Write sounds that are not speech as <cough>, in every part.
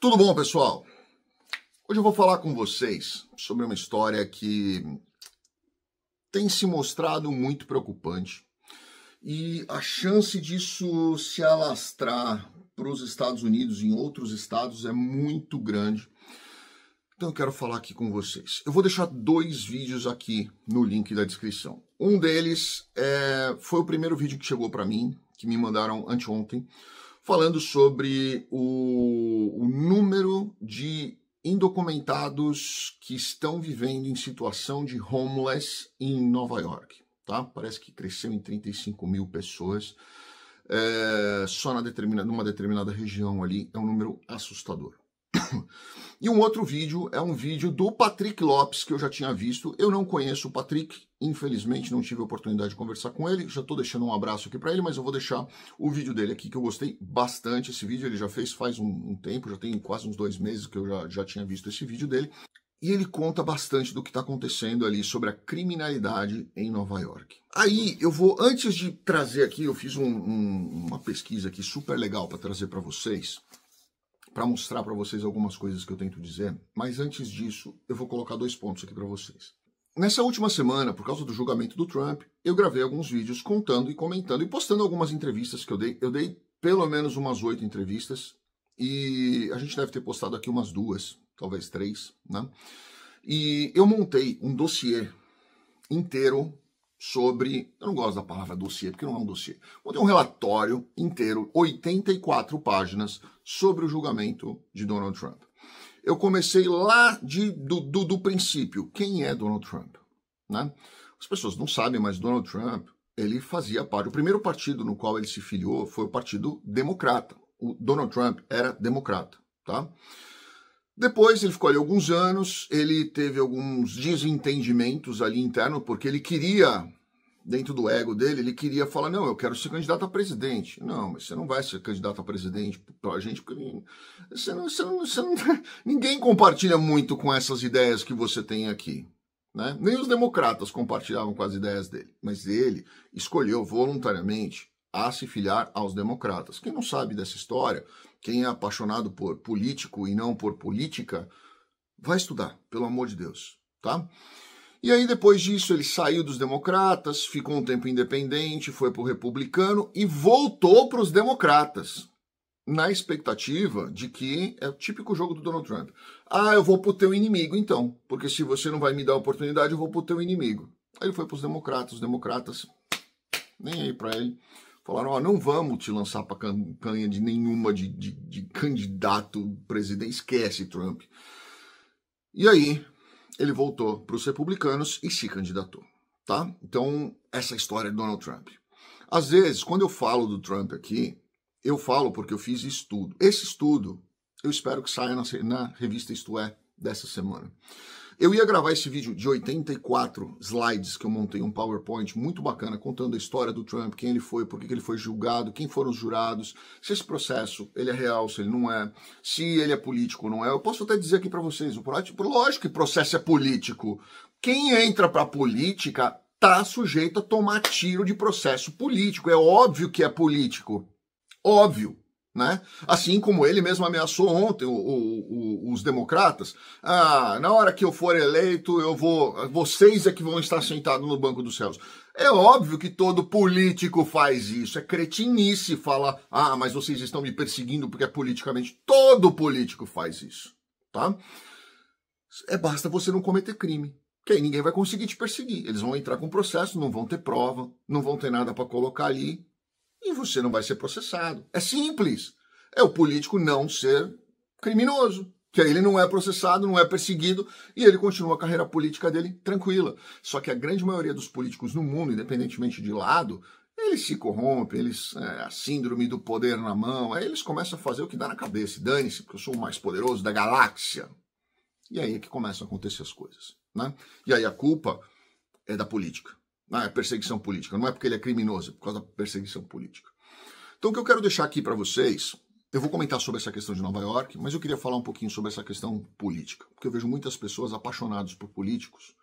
Tudo bom, pessoal? Hoje eu vou falar com vocês sobre uma história que tem se mostrado muito preocupante e a chance disso se alastrar para os Estados Unidos e em outros estados é muito grande. Então eu quero falar aqui com vocês. Eu vou deixar dois vídeos aqui no link da descrição. Um deles é, foi o primeiro vídeo que chegou para mim, que me mandaram anteontem, falando sobre o, o número de indocumentados que estão vivendo em situação de homeless em Nova York. Tá? Parece que cresceu em 35 mil pessoas. É, só na determinada, numa determinada região ali é um número assustador. E um outro vídeo é um vídeo do Patrick Lopes, que eu já tinha visto. Eu não conheço o Patrick, infelizmente não tive a oportunidade de conversar com ele. Já estou deixando um abraço aqui para ele, mas eu vou deixar o vídeo dele aqui, que eu gostei bastante. Esse vídeo ele já fez faz um, um tempo, já tem quase uns dois meses que eu já, já tinha visto esse vídeo dele. E ele conta bastante do que está acontecendo ali sobre a criminalidade em Nova York. Aí eu vou, antes de trazer aqui, eu fiz um, um, uma pesquisa aqui super legal para trazer para vocês para mostrar para vocês algumas coisas que eu tento dizer, mas antes disso, eu vou colocar dois pontos aqui para vocês. Nessa última semana, por causa do julgamento do Trump, eu gravei alguns vídeos contando e comentando e postando algumas entrevistas que eu dei. Eu dei pelo menos umas oito entrevistas e a gente deve ter postado aqui umas duas, talvez três, né? E eu montei um dossiê inteiro sobre. Eu não gosto da palavra dossiê, porque não é um dossiê. Ontem um relatório inteiro, 84 páginas, sobre o julgamento de Donald Trump. Eu comecei lá de, do, do, do princípio. Quem é Donald Trump? Né? As pessoas não sabem, mas Donald Trump ele fazia parte. O primeiro partido no qual ele se filiou foi o Partido Democrata. O Donald Trump era democrata. Tá? Depois ele ficou ali alguns anos, ele teve alguns desentendimentos ali interno, porque ele queria, dentro do ego dele, ele queria falar, não, eu quero ser candidato a presidente. Não, mas você não vai ser candidato a presidente pra gente, porque você não, você não, você não, <laughs> ninguém compartilha muito com essas ideias que você tem aqui. Né? Nem os democratas compartilhavam com as ideias dele, mas ele escolheu voluntariamente a se filiar aos democratas. Quem não sabe dessa história, quem é apaixonado por político e não por política, vai estudar, pelo amor de Deus, tá? E aí, depois disso, ele saiu dos democratas, ficou um tempo independente, foi para o republicano e voltou para os democratas, na expectativa de que é o típico jogo do Donald Trump. Ah, eu vou para o teu inimigo então, porque se você não vai me dar a oportunidade, eu vou para o teu inimigo. Aí ele foi para os democratas, os democratas, nem aí para ele. Falaram, ó, não vamos te lançar para campanha de nenhuma de, de, de candidato presidente, esquece Trump. E aí, ele voltou para os republicanos e se candidatou, tá? Então, essa é história de Donald Trump. Às vezes, quando eu falo do Trump aqui, eu falo porque eu fiz estudo. Esse estudo, eu espero que saia na, na revista Isto É dessa semana. Eu ia gravar esse vídeo de 84 slides que eu montei um PowerPoint muito bacana contando a história do Trump, quem ele foi, por que ele foi julgado, quem foram os jurados, se esse processo ele é real, se ele não é, se ele é político ou não é. Eu posso até dizer aqui para vocês, lógico que processo é político. Quem entra para política tá sujeito a tomar tiro de processo político. É óbvio que é político. Óbvio. Né? Assim como ele mesmo ameaçou ontem o, o, o, os democratas, ah, na hora que eu for eleito, eu vou, vocês é que vão estar sentados no banco dos céus. É óbvio que todo político faz isso, é cretinice falar, ah, mas vocês estão me perseguindo porque é politicamente. Todo político faz isso, tá? É basta você não cometer crime. Que aí ninguém vai conseguir te perseguir. Eles vão entrar com processo, não vão ter prova, não vão ter nada para colocar ali, e você não vai ser processado. É simples. É o político não ser criminoso. Que aí ele não é processado, não é perseguido e ele continua a carreira política dele tranquila. Só que a grande maioria dos políticos no mundo, independentemente de lado, eles se corrompem, eles, é, a síndrome do poder na mão, aí eles começam a fazer o que dá na cabeça. Dane-se, porque eu sou o mais poderoso da galáxia. E aí é que começam a acontecer as coisas. Né? E aí a culpa é da política. Ah, é perseguição política. Não é porque ele é criminoso, é por causa da perseguição política. Então, o que eu quero deixar aqui para vocês, eu vou comentar sobre essa questão de Nova York, mas eu queria falar um pouquinho sobre essa questão política, porque eu vejo muitas pessoas apaixonadas por políticos,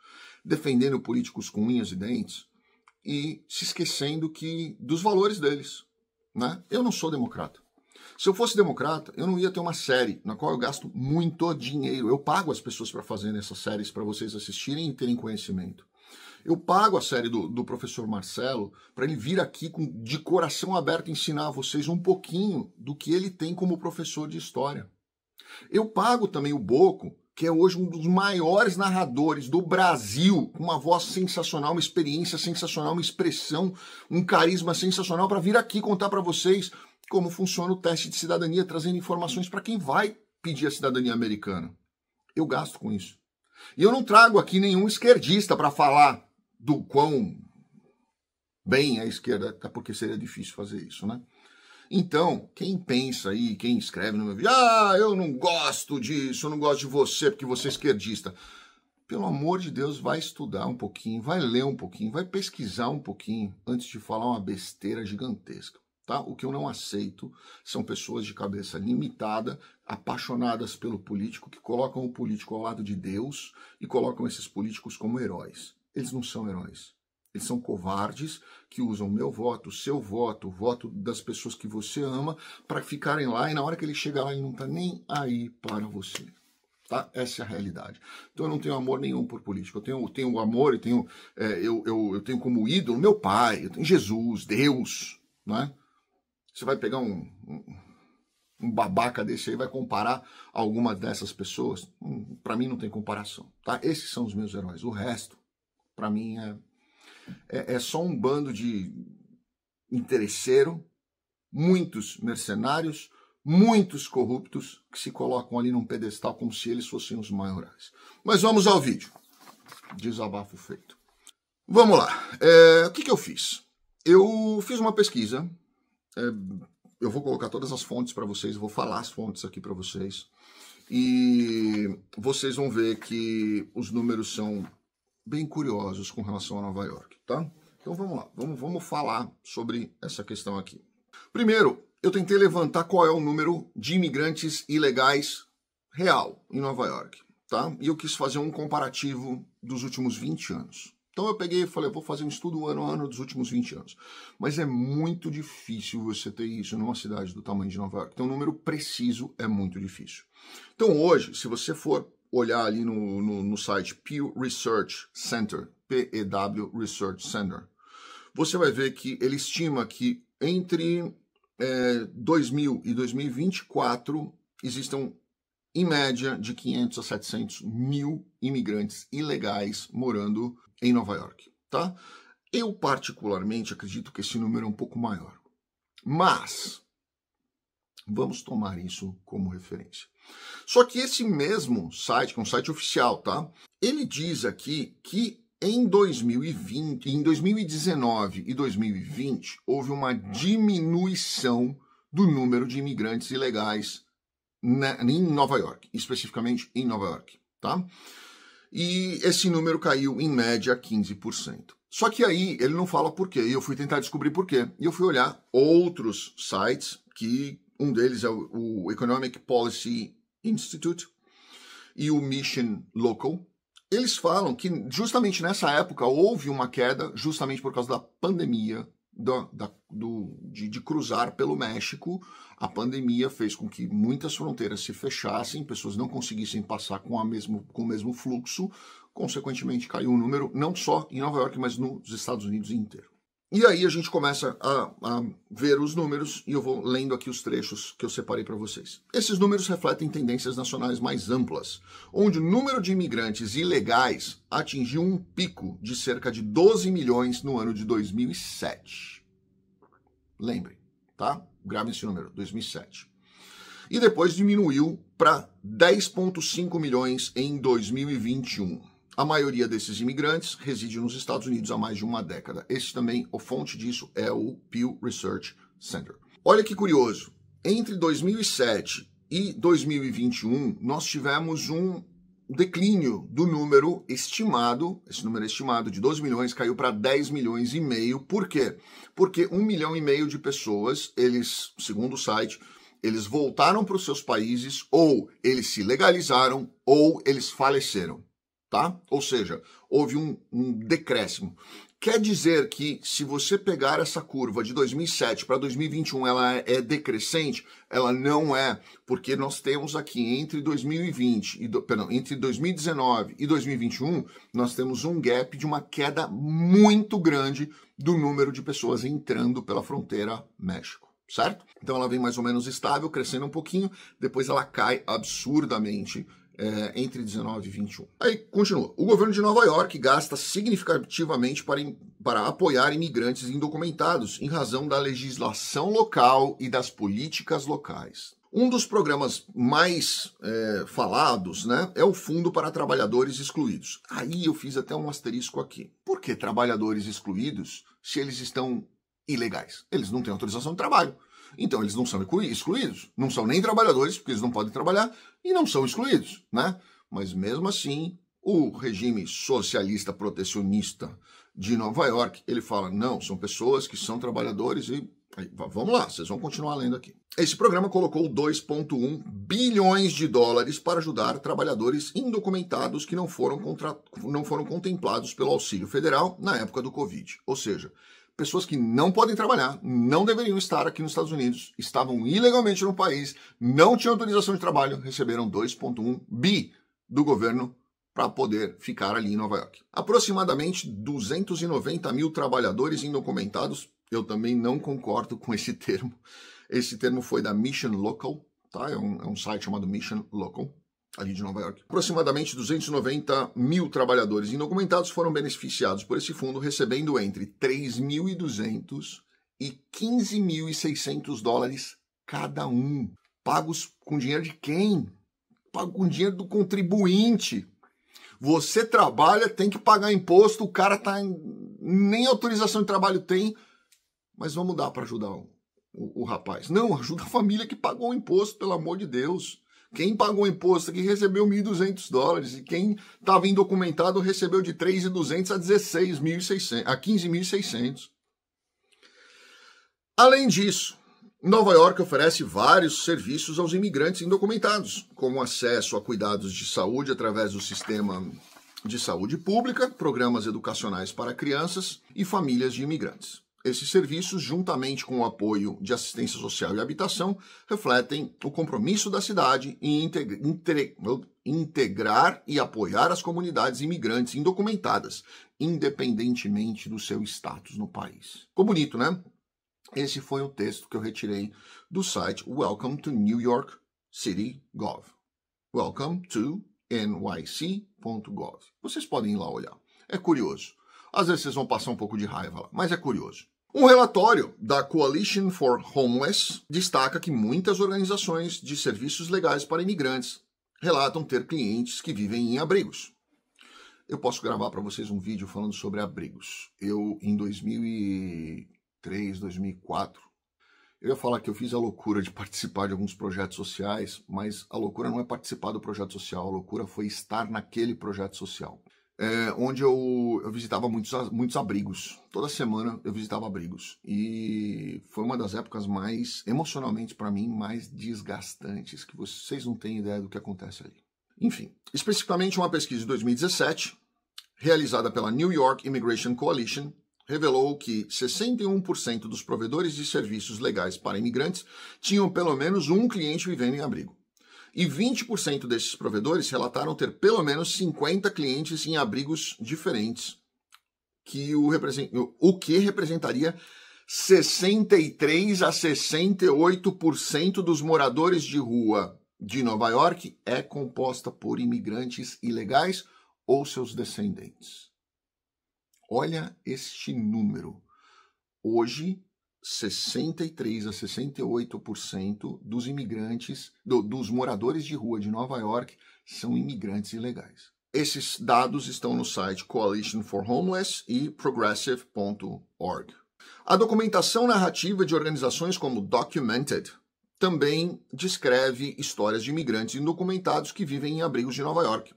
defendendo políticos com unhas e dentes e se esquecendo que dos valores deles. Né? Eu não sou democrata. Se eu fosse democrata, eu não ia ter uma série na qual eu gasto muito dinheiro. Eu pago as pessoas para fazerem essas séries para vocês assistirem e terem conhecimento. Eu pago a série do, do professor Marcelo para ele vir aqui com, de coração aberto ensinar a vocês um pouquinho do que ele tem como professor de história. Eu pago também o Boco, que é hoje um dos maiores narradores do Brasil, com uma voz sensacional, uma experiência sensacional, uma expressão, um carisma sensacional, para vir aqui contar para vocês como funciona o teste de cidadania, trazendo informações para quem vai pedir a cidadania americana. Eu gasto com isso. E eu não trago aqui nenhum esquerdista para falar do quão bem a esquerda, até porque seria difícil fazer isso, né? Então, quem pensa aí, quem escreve no meu vídeo, ah, eu não gosto disso, eu não gosto de você porque você é esquerdista. Pelo amor de Deus, vai estudar um pouquinho, vai ler um pouquinho, vai pesquisar um pouquinho antes de falar uma besteira gigantesca. Tá? O que eu não aceito são pessoas de cabeça limitada, apaixonadas pelo político, que colocam o político ao lado de Deus e colocam esses políticos como heróis eles não são heróis. Eles são covardes que usam meu voto, seu voto, o voto das pessoas que você ama para ficarem lá e na hora que ele chegar lá ele não está nem aí para você. Tá? Essa é a realidade. Então eu não tenho amor nenhum por política. Eu tenho, tenho amor e tenho, é, eu, eu, eu tenho como ídolo meu pai, eu tenho Jesus, Deus. Né? Você vai pegar um, um, um babaca desse aí vai comparar alguma dessas pessoas? Hum, para mim não tem comparação. Tá? Esses são os meus heróis. O resto para mim é, é, é só um bando de interesseiro, muitos mercenários, muitos corruptos que se colocam ali num pedestal como se eles fossem os maiorais. Mas vamos ao vídeo. Desabafo feito. Vamos lá. É, o que, que, eu fiz? Eu fiz uma pesquisa. É, eu vou colocar todas as fontes para vocês, vou falar as fontes aqui para vocês. E vocês vão ver que os números são bem curiosos com relação a Nova York, tá? Então vamos lá, vamos, vamos falar sobre essa questão aqui. Primeiro, eu tentei levantar qual é o número de imigrantes ilegais real em Nova York, tá? E eu quis fazer um comparativo dos últimos 20 anos. Então eu peguei e falei, vou fazer um estudo ano a ano dos últimos 20 anos. Mas é muito difícil você ter isso numa cidade do tamanho de Nova York. Então um número preciso é muito difícil. Então hoje, se você for olhar ali no, no, no site Pew Research Center, PEW Research Center, você vai ver que ele estima que entre é, 2000 e 2024 existam, em média, de 500 a 700 mil imigrantes ilegais morando em Nova York. Tá? Eu, particularmente, acredito que esse número é um pouco maior. Mas vamos tomar isso como referência. Só que esse mesmo site, que é um site oficial, tá? Ele diz aqui que em 2020, em 2019 e 2020 houve uma diminuição do número de imigrantes ilegais na, em Nova York, especificamente em Nova York, tá? E esse número caiu em média 15%. Só que aí ele não fala por quê, e eu fui tentar descobrir por quê. E eu fui olhar outros sites que um deles é o Economic Policy Institute e o Mission Local. Eles falam que justamente nessa época houve uma queda, justamente por causa da pandemia da, do, de, de, cruzar pelo México, a pandemia fez com que muitas fronteiras se fechassem, pessoas não conseguissem passar com, a mesmo, com o mesmo fluxo, consequentemente caiu o número, não só em Nova York, mas nos Estados Unidos inteiro. E aí a gente começa a, a, ver os números e eu vou lendo aqui os trechos que eu separei para vocês. Esses números refletem tendências nacionais mais amplas, onde o número de imigrantes ilegais atingiu um pico de cerca de 12 milhões no ano de 2007. Lembre, tá? Grave esse número, 2007. E depois diminuiu para 10,5 milhões em 2021. A maioria desses imigrantes reside nos Estados Unidos há mais de uma década. Esse também, a fonte disso é o Pew Research Center. Olha que curioso, entre 2007 e 2021 nós tivemos um declínio do número estimado, esse número estimado de 12 milhões caiu para 10 milhões e meio. Por quê? Porque 1 milhão e meio de pessoas, eles, segundo o site, eles voltaram para os seus países ou eles se legalizaram ou eles faleceram tá? Ou seja, houve um, um decréscimo. Quer dizer que se você pegar essa curva de 2007 para 2021, ela é decrescente? Ela não é, porque nós temos aqui entre 2020 e do, perdão, entre 2019 e 2021, nós temos um gap de uma queda muito grande do número de pessoas entrando pela fronteira México certo? Então ela vem mais ou menos estável, crescendo um pouquinho, depois ela cai absurdamente é, entre 19 e 21. Aí continua. O governo de Nova York gasta significativamente para, para apoiar imigrantes indocumentados em razão da legislação local e das políticas locais. Um dos programas mais é, falados né, é o Fundo para Trabalhadores Excluídos. Aí eu fiz até um asterisco aqui. Por que trabalhadores excluídos se eles estão ilegais? Eles não têm autorização de trabalho. Então eles não são excluídos, não são nem trabalhadores, porque eles não podem trabalhar, e não são excluídos, né? Mas mesmo assim, o regime socialista protecionista de Nova York, ele fala, não, são pessoas que são trabalhadores e Vamos lá, vocês vão continuar lendo aqui. Esse programa colocou 2,1 bilhões de dólares para ajudar trabalhadores indocumentados que não foram, contra... não foram contemplados pelo auxílio federal na época do Covid. Ou seja, pessoas que não podem trabalhar, não deveriam estar aqui nos Estados Unidos, estavam ilegalmente no país, não tinham autorização de trabalho, receberam 2,1 bi do governo para poder ficar ali em Nova York. Aproximadamente 290 mil trabalhadores indocumentados. Eu também não concordo com esse termo. Esse termo foi da Mission Local, tá? É um, é um site chamado Mission Local ali de Nova York. Aproximadamente 290 mil trabalhadores indocumentados foram beneficiados por esse fundo, recebendo entre 3.200 e 15.600 dólares cada um. Pagos com dinheiro de quem? Pago com dinheiro do contribuinte. Você trabalha, tem que pagar imposto, o cara tá em... nem autorização de trabalho tem, mas vamos dar para ajudar o, o, o rapaz. Não, ajuda a família que pagou o imposto, pelo amor de Deus. Quem pagou imposto aqui recebeu 1.200 dólares e quem estava tá indocumentado recebeu de 3.200 a 16.600, a 15.600. Além disso, Nova York oferece vários serviços aos imigrantes indocumentados, como acesso a cuidados de saúde através do sistema de saúde pública, programas educacionais para crianças e famílias de imigrantes. Esses serviços, juntamente com o apoio de assistência social e habitação, refletem o compromisso da cidade em integrar e apoiar as comunidades imigrantes indocumentadas, independentemente do seu status no país. Ficou bonito, né? Esse foi o texto que eu retirei do site Welcome to New York City Gov. Welcome to nyc.gov. Vocês podem ir lá olhar. É curioso. Às vezes vocês vão passar um pouco de raiva lá, mas é curioso. Um relatório da Coalition for Homeless destaca que muitas organizações de serviços legais para imigrantes relatam ter clientes que vivem em abrigos. Eu posso gravar para vocês um vídeo falando sobre abrigos. Eu, em 2003, 2004, eu ia falar que eu fiz a loucura de <laughs> participar de alguns projetos sociais, mas a loucura não é participar do projeto social, a loucura foi estar naquele projeto social é, onde eu, eu visitava muitos, muitos abrigos. Toda semana eu visitava abrigos. E foi uma das épocas mais, emocionalmente para mim, mais desgastantes, que vocês não têm ideia do que acontece ali. Enfim, especificamente uma pesquisa de 2017, realizada pela New York Immigration Coalition, revelou que 61% dos provedores de serviços legais para imigrantes tinham pelo menos um cliente vivendo em abrigo. E 20% desses provedores relataram ter pelo menos 50 clientes em abrigos diferentes, que o, o que representaria 63 a 68% dos moradores de rua de Nova York é composta por imigrantes ilegais ou seus descendentes. Olha este número. Hoje, 63 a 68% dos imigrantes, do, dos moradores de rua de Nova York, são imigrantes ilegais. Esses dados estão no site Coalition for Homeless e progressive.org. A documentação narrativa de organizações como Documented também descreve histórias de imigrantes indocumentados que vivem em abrigos de Nova York,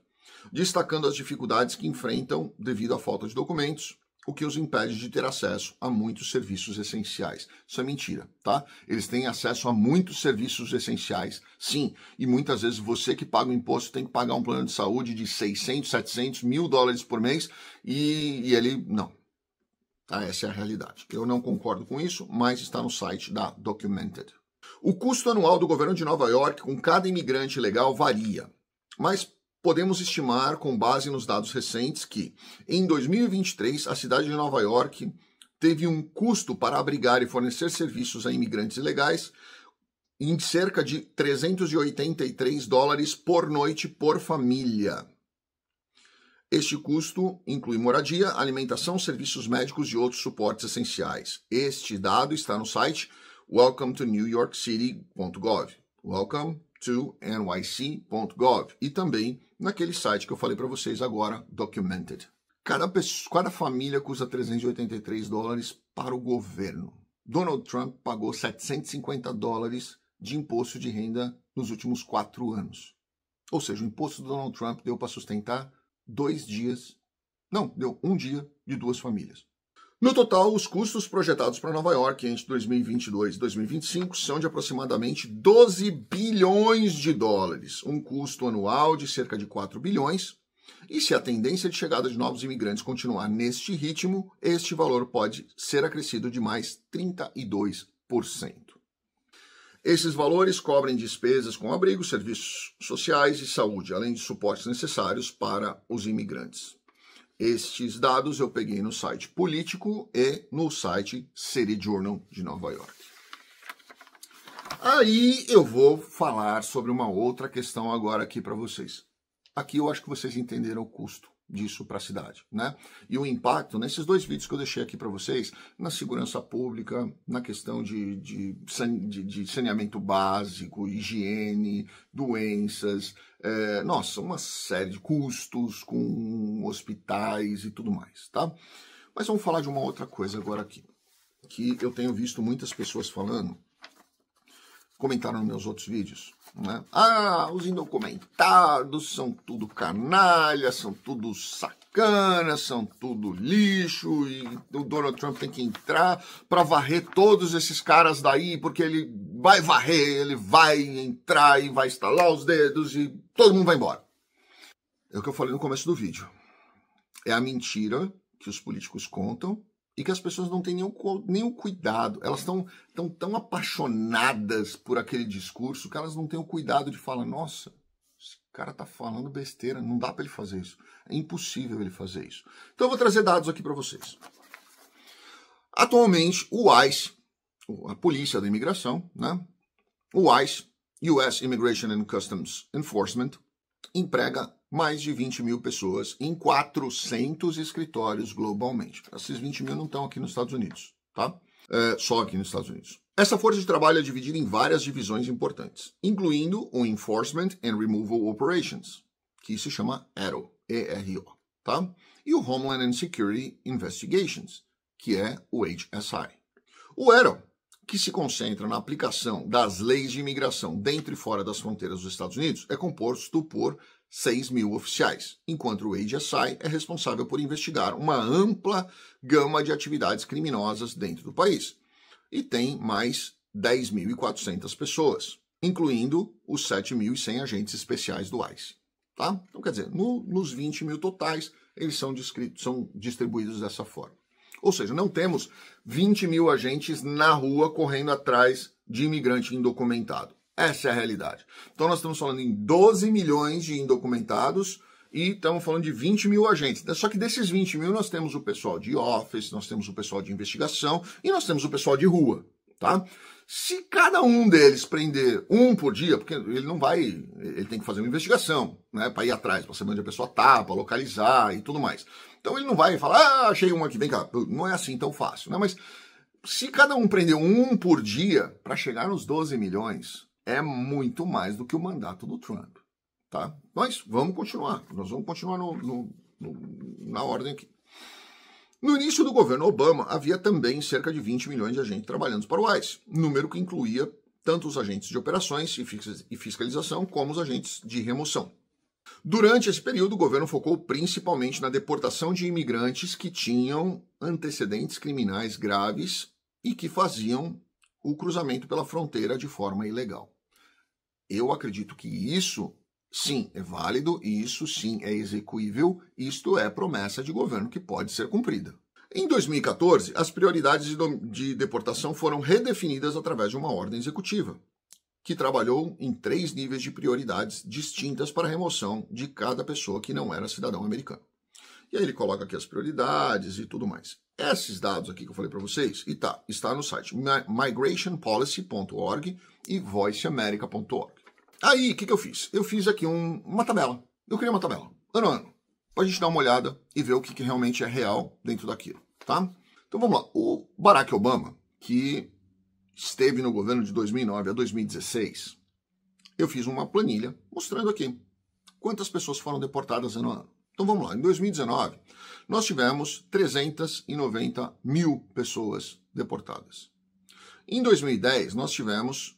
destacando as dificuldades que enfrentam devido à falta de documentos, o que os impede de ter acesso a muitos serviços essenciais. Isso é mentira, tá? Eles têm acesso a muitos serviços essenciais, sim, e muitas vezes você que paga o imposto tem que pagar um plano de saúde de 600, 700, mil dólares por mês e, e ele não. Tá? Essa é a realidade. Eu não concordo com isso, mas está no site da Documented. O custo anual do governo de Nova York com cada imigrante legal varia, mas podemos estimar, com base nos dados recentes, que em 2023 a cidade de Nova York teve um custo para abrigar e fornecer serviços a imigrantes ilegais em cerca de 383 dólares por noite por família. Este custo inclui moradia, alimentação, serviços médicos e outros suportes essenciais. Este dado está no site welcome 2 newyorkcity.gov. Welcome to nyc.gov e também naquele site que eu falei para vocês agora, Documented. Cada, pessoa, cada família custa 383 dólares para o governo. Donald Trump pagou 750 dólares de imposto de renda nos últimos quatro anos. Ou seja, o imposto do Donald Trump deu para sustentar dois dias, não, deu um dia de duas famílias. No total, os custos projetados para Nova York entre 2022 e 2025 são de aproximadamente 12 bilhões de dólares, um custo anual de cerca de 4 bilhões. E se a tendência de chegada de novos imigrantes continuar neste ritmo, este valor pode ser acrescido de mais 32%. Esses valores cobrem despesas com abrigo, serviços sociais e saúde, além de suportes necessários para os imigrantes. Estes dados eu peguei no site Político e no site City Journal de Nova York. Aí eu vou falar sobre uma outra questão agora aqui para vocês. Aqui eu acho que vocês entenderam o custo disso para a cidade, né? E o impacto nesses né, dois vídeos que eu deixei aqui para vocês na segurança pública, na questão de, de, de, de saneamento básico, higiene, doenças, é, nossa, uma série de custos com hospitais e tudo mais, tá? Mas vamos falar de uma outra coisa agora aqui, que eu tenho visto muitas pessoas falando comentaram nos meus outros vídeos. Né? Ah, os indocumentados são tudo canalha, são tudo sacanas, são tudo lixo e o Donald Trump tem que entrar para varrer todos esses caras daí, porque ele vai varrer, ele vai entrar e vai estalar os dedos e todo mundo vai embora. É o que eu falei no começo do vídeo. É a mentira que os políticos contam e que as pessoas não têm nenhum, nenhum cuidado. Elas estão tão, tão apaixonadas por aquele discurso que elas não têm o cuidado de falar: nossa, esse cara tá falando besteira, não dá para ele fazer isso. É impossível ele fazer isso. Então eu vou trazer dados aqui para vocês. Atualmente, o ICE, a Polícia da Imigração, né? o ICE, US Immigration and Customs Enforcement, emprega mais de 20 mil pessoas em 400 escritórios globalmente. Esses 20 mil não estão aqui nos Estados Unidos, tá? É, só aqui nos Estados Unidos. Essa força de trabalho é dividida em várias divisões importantes, incluindo o Enforcement and Removal Operations, que se chama ERO, E-R-O, tá? E o Homeland and Security Investigations, que é o HSI. O ERO que se concentra na aplicação das leis de imigração dentro e fora das fronteiras dos Estados Unidos é composto por 6 mil oficiais, enquanto o HSI é responsável por investigar uma ampla gama de atividades criminosas dentro do país. E tem mais 10.400 pessoas, incluindo os 7.100 agentes especiais do ICE. Tá? Então, quer dizer, no, nos 20 mil totais, eles são, descritos, são distribuídos dessa forma. Ou seja, não temos 20 mil agentes na rua correndo atrás de imigrante indocumentado. Essa é a realidade. Então nós estamos falando em 12 milhões de indocumentados e estamos falando de 20 mil agentes. Só que desses 20 mil nós temos o pessoal de office, nós temos o pessoal de investigação e nós temos o pessoal de rua tá? Se cada um deles prender um por dia, porque ele não vai, ele tem que fazer uma investigação, né, para ir atrás, para saber onde a pessoa tá, para localizar e tudo mais. Então ele não vai falar, ah, achei um aqui, vem cá. Não é assim tão fácil, né? Mas se cada um prender um por dia para chegar nos 12 milhões, é muito mais do que o mandato do Trump, tá? Mas vamos continuar, nós vamos continuar no, no, no, na ordem aqui. No início do governo Obama, havia também cerca de 20 milhões de agentes trabalhando para o ICE, número que incluía tanto os agentes de operações e fiscalização como os agentes de remoção. Durante esse período, o governo focou principalmente na deportação de imigrantes que tinham antecedentes criminais graves e que faziam o cruzamento pela fronteira de forma ilegal. Eu acredito que isso Sim, é válido, isso sim é execuível, isto é promessa de governo que pode ser cumprida. Em 2014, as prioridades de deportação foram redefinidas através de uma ordem executiva, que trabalhou em três níveis de prioridades distintas para a remoção de cada pessoa que não era cidadão americano. E aí ele coloca aqui as prioridades e tudo mais. Esses dados aqui que eu falei para vocês, e tá, está no site migrationpolicy.org e voiceamerica.org. Aí, o que, que eu fiz? Eu fiz aqui um, uma tabela. Eu criei uma tabela, ano a ano, para a gente dar uma olhada e ver o que, que realmente é real dentro daquilo, tá? Então vamos lá. O Barack Obama, que esteve no governo de 2009 a 2016, eu fiz uma planilha mostrando aqui quantas pessoas foram deportadas ano a ano. Então vamos lá, em 2019 nós tivemos 390 mil pessoas deportadas. Em 2010 nós tivemos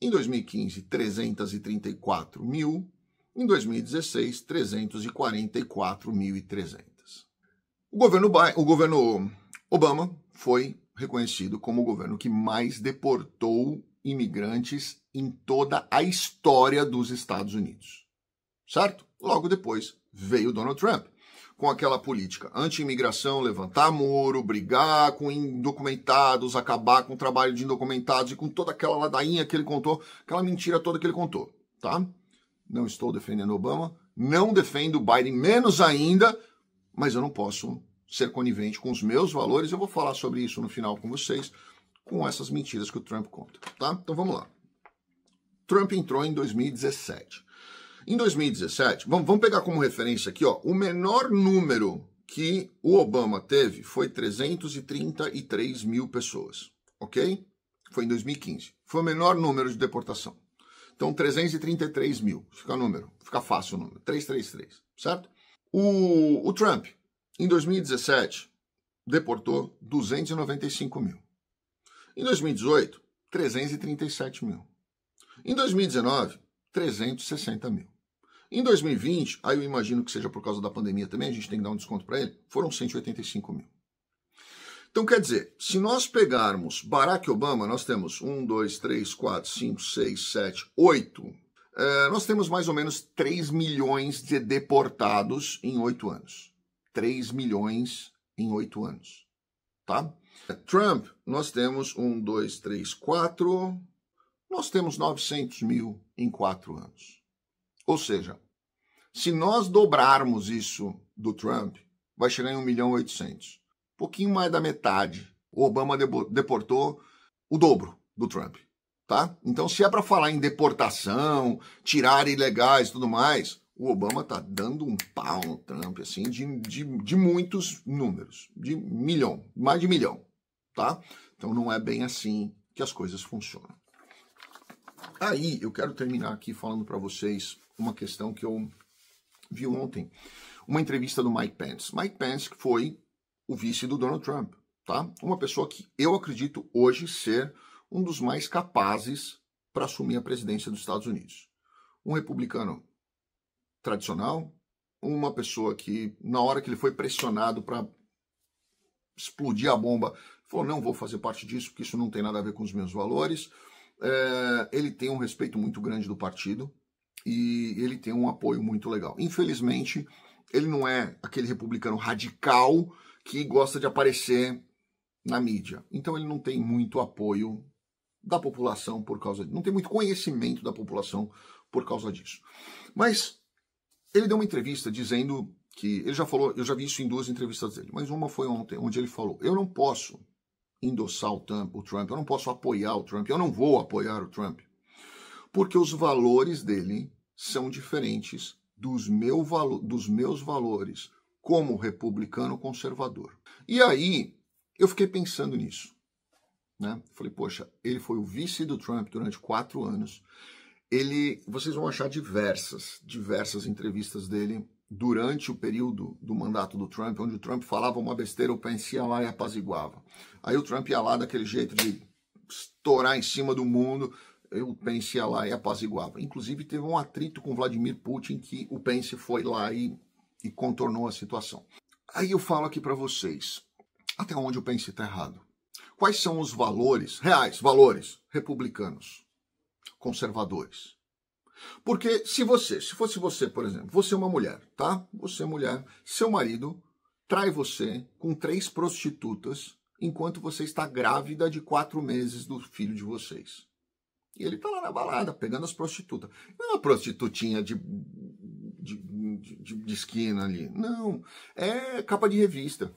Em 2015, 334 mil. Em 2016, 344.300. O governo, o governo Obama foi reconhecido como o governo que mais deportou imigrantes em toda a história dos Estados Unidos. Certo? Logo depois veio Donald Trump com aquela política. Anti-imigração, levantar muro, brigar com indocumentados, acabar com o trabalho de indocumentados e com toda aquela ladainha que ele contou, aquela mentira toda que ele contou, tá? Não estou defendendo Obama, não defendo o Biden menos ainda, mas eu não posso ser conivente com os meus valores. Eu vou falar sobre isso no final com vocês, com essas mentiras que o Trump conta, tá? Então vamos lá. Trump entrou em 2017. Em 2017, vamos, vamos pegar como referência aqui, ó, o menor número que o Obama teve foi 333 mil pessoas, ok? Foi em 2015. Foi o menor número de deportação. Então, 333 mil. Fica número. Fica fácil o número. 333, certo? O, o Trump, em 2017, deportou 295 mil. Em 2018, 337 mil. Em 2019, 360 mil. Em 2020, aí eu imagino que seja por causa da pandemia também, a gente tem que dar um desconto para ele, foram 185 mil. Então, quer dizer, se nós pegarmos Barack Obama, nós temos 1, 2, 3, 4, 5, 6, 7, 8. É, nós temos mais ou menos 3 milhões de deportados em 8 anos. 3 milhões em 8 anos. Tá? Trump, nós temos 1, 2, 3, 4. Nós temos 900 mil em 4 anos. Ou seja, se nós dobrarmos isso do Trump, vai chegar em 1 milhão e 800. Pouquinho mais da metade. O Obama deportou o dobro do Trump, tá? Então, se é para falar em deportação, tirar ilegais e tudo mais, o Obama tá dando um pau no Trump, assim, de, de, de muitos números, de milhão, mais de milhão, tá? Então, não é bem assim que as coisas funcionam. Aí eu quero terminar aqui falando para vocês uma questão que eu vi ontem, uma entrevista do Mike Pence. Mike Pence foi o vice do Donald Trump, tá? Uma pessoa que eu acredito hoje ser um dos mais capazes para assumir a presidência dos Estados Unidos. Um republicano tradicional, uma pessoa que na hora que ele foi pressionado para explodir a bomba, falou: "Não vou fazer parte disso, porque isso não tem nada a ver com os meus valores" é, ele tem um respeito muito grande do partido e ele tem um apoio muito legal. Infelizmente, ele não é aquele republicano radical que gosta de aparecer na mídia. Então ele não tem muito apoio da população por causa disso. Não tem muito conhecimento da população por causa disso. Mas ele deu uma entrevista dizendo que ele já falou, eu já vi isso em duas entrevistas dele, mas uma foi ontem, onde ele falou: "Eu não posso endossar o Trump, o Trump, eu não posso apoiar o Trump, eu não vou apoiar o Trump, porque os valores dele são diferentes dos, meu valo, dos meus valores como republicano conservador. E aí eu fiquei pensando nisso. Né? Falei, poxa, ele foi o vice do Trump durante quatro anos. Ele, vocês vão achar diversas, diversas entrevistas dele durante o período do mandato do Trump, onde o Trump falava uma besteira, o Pence ia lá e apaziguava. Aí o Trump ia lá daquele jeito de estourar em cima do mundo, o Pence ia lá e apaziguava. Inclusive teve um atrito com Vladimir Putin que o Pence foi lá e, e contornou a situação. Aí eu falo aqui para vocês, até onde o Pence está errado? Quais são os valores, reais valores, republicanos, conservadores? Porque se você, se fosse você, por exemplo, você é uma mulher, tá? Você é mulher, seu marido trai você com três prostitutas enquanto você está grávida de quatro meses do filho de vocês. E ele tá lá na balada, pegando as prostitutas. Não é uma prostitutinha de, de, de, de esquina ali. Não. É capa de revista.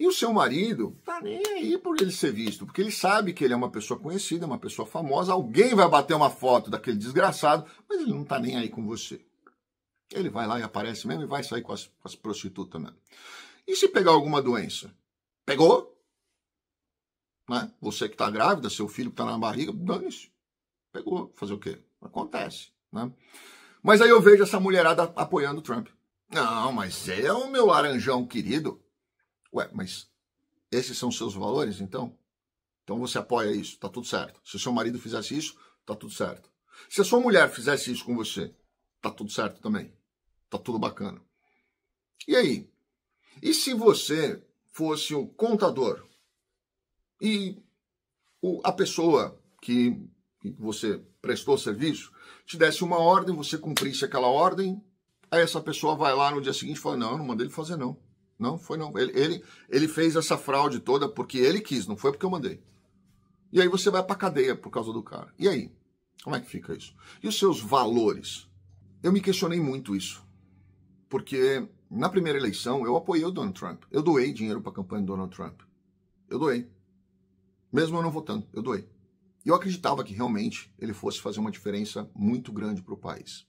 E o seu marido tá nem aí por ele ser visto, porque ele sabe que ele é uma pessoa conhecida, uma pessoa famosa, alguém vai bater uma foto daquele desgraçado, mas ele não tá nem aí com você. Ele vai lá e aparece mesmo e vai sair com as, com as prostitutas mesmo. E se pegar alguma doença? Pegou? Né? Você que está grávida, seu filho que está na barriga, dane-se. Pegou. Fazer o quê? Acontece. Né? Mas aí eu vejo essa mulherada apoiando o Trump. Não, mas é o meu laranjão querido. Ué, mas esses são seus valores, então? Então você apoia isso, tá tudo certo. Se o seu marido fizesse isso, tá tudo certo. Se a sua mulher fizesse isso com você, tá tudo certo também. Tá tudo bacana. E aí? E se você fosse o contador e o, a pessoa que, que você prestou serviço te desse uma ordem, você cumprisse aquela ordem, aí essa pessoa vai lá no dia seguinte e fala: Não, eu não mandei ele fazer, não. Não, foi não. Ele, ele, ele fez essa fraude toda porque ele quis, não foi porque eu mandei. E aí você vai pra cadeia por causa do cara. E aí? Como é que fica isso? E os seus valores? Eu me questionei muito isso. Porque na primeira eleição eu apoiei o Donald Trump. Eu doei dinheiro para a campanha do Donald Trump. Eu doei. Mesmo eu não votando, eu doei. E eu acreditava que realmente ele fosse fazer uma diferença muito grande para o país.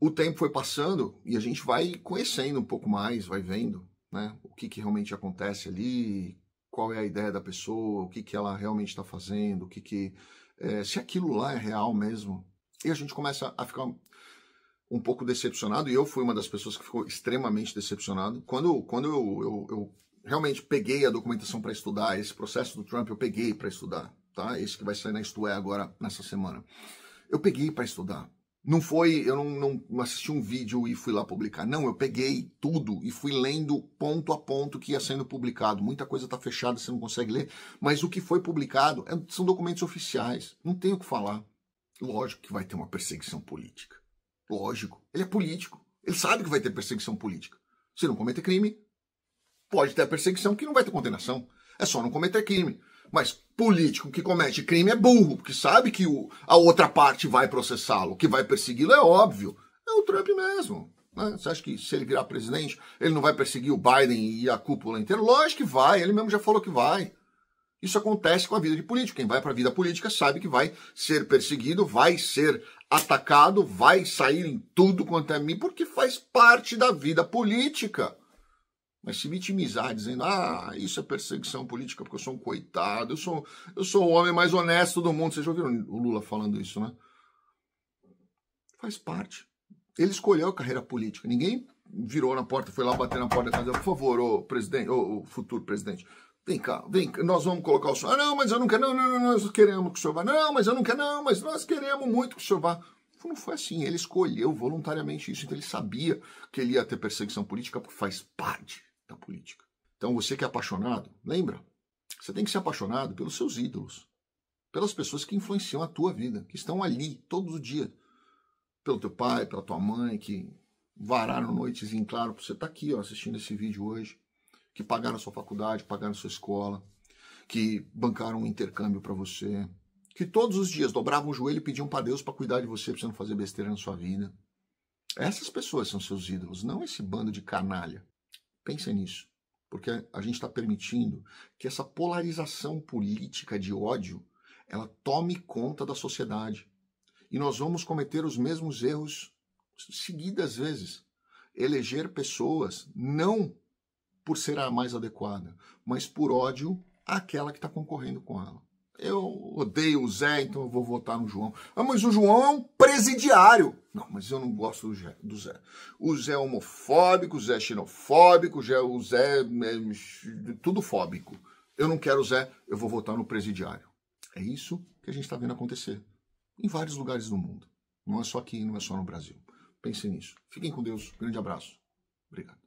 O tempo foi passando e a gente vai conhecendo um pouco mais, vai vendo né? O que, que realmente acontece ali, qual é a ideia da pessoa, o que, que ela realmente está fazendo, o que, que é, se aquilo lá é real mesmo. E a gente começa a ficar um pouco decepcionado, e eu fui uma das pessoas que ficou extremamente decepcionado. Quando, quando eu, eu, eu realmente peguei a documentação para estudar, esse processo do Trump eu peguei para estudar, tá? Esse que vai sair na Isto é agora, nessa semana. Eu peguei para estudar. Não foi, eu não, não, assisti um vídeo e fui lá publicar. Não, eu peguei tudo e fui lendo ponto a ponto que ia sendo publicado. Muita coisa está fechada, você não consegue ler. Mas o que foi publicado é, são documentos oficiais. Não tem o que falar. Lógico que vai ter uma perseguição política. Lógico. Ele é político. Ele sabe que vai ter perseguição política. Se não cometer crime, pode ter perseguição que não vai ter condenação. É só não cometer crime. Mas político que comete crime é burro, porque sabe que o, a outra parte vai processá-lo, que vai persegui-lo, é óbvio. É o Trump mesmo. Né? Você acha que se ele virar presidente, ele não vai perseguir o Biden e a cúpula inteira? Lógico que vai, ele mesmo já falou que vai. Isso acontece com a vida de político. Quem vai para a vida política sabe que vai ser perseguido, vai ser atacado, vai sair em tudo quanto é mim, porque faz parte da vida política. Mas se vitimizar dizendo, ah, isso é perseguição política porque eu sou um coitado, eu sou, eu sou o homem mais honesto do mundo. Vocês já ouviram o Lula falando isso, né? Faz parte. Ele escolheu a carreira política. Ninguém virou na porta, foi lá bater na porta e casa, por favor, ô presidente, ô, ô, futuro presidente, vem cá, vem, nós vamos colocar o senhor. Ah, não, mas eu não quero, não, não, não, nós queremos que o senhor vá. Não, mas eu não quero, não, mas nós queremos muito que o senhor vá. Não foi assim, ele escolheu voluntariamente isso, então ele sabia que ele ia ter perseguição política porque faz parte da política. Então, você que é apaixonado, lembra? Você tem que ser apaixonado pelos seus ídolos, pelas pessoas que influenciam a tua vida, que estão ali todo dia, pelo teu pai, pela tua mãe, que vararam noites em claro para você estar tá aqui ó, assistindo esse vídeo hoje, que pagaram sua faculdade, pagaram sua escola, que bancaram um intercâmbio para você, que todos os dias dobravam o joelho e pediam para Deus para cuidar de você, para você não fazer besteira na sua vida. Essas pessoas são seus ídolos, não esse bando de canalha Pensem nisso, porque a gente está permitindo que essa polarização política de ódio ela tome conta da sociedade. E nós vamos cometer os mesmos erros seguidas vezes. Eleger pessoas não por ser a mais adequada, mas por ódio àquela que está concorrendo com ela eu odeio o Zé, então eu vou votar no João. Ah, mas o João é um presidiário. Não, mas eu não gosto do Zé. O Zé é homofóbico, o Zé é xenofóbico, o Zé, o Zé é, é tudo fóbico. Eu não quero o Zé, eu vou votar no presidiário. É isso que a gente está vendo acontecer em vários lugares do mundo. Não é só aqui, não é só no Brasil. Pensem nisso. Fiquem com Deus. Grande abraço. Obrigado.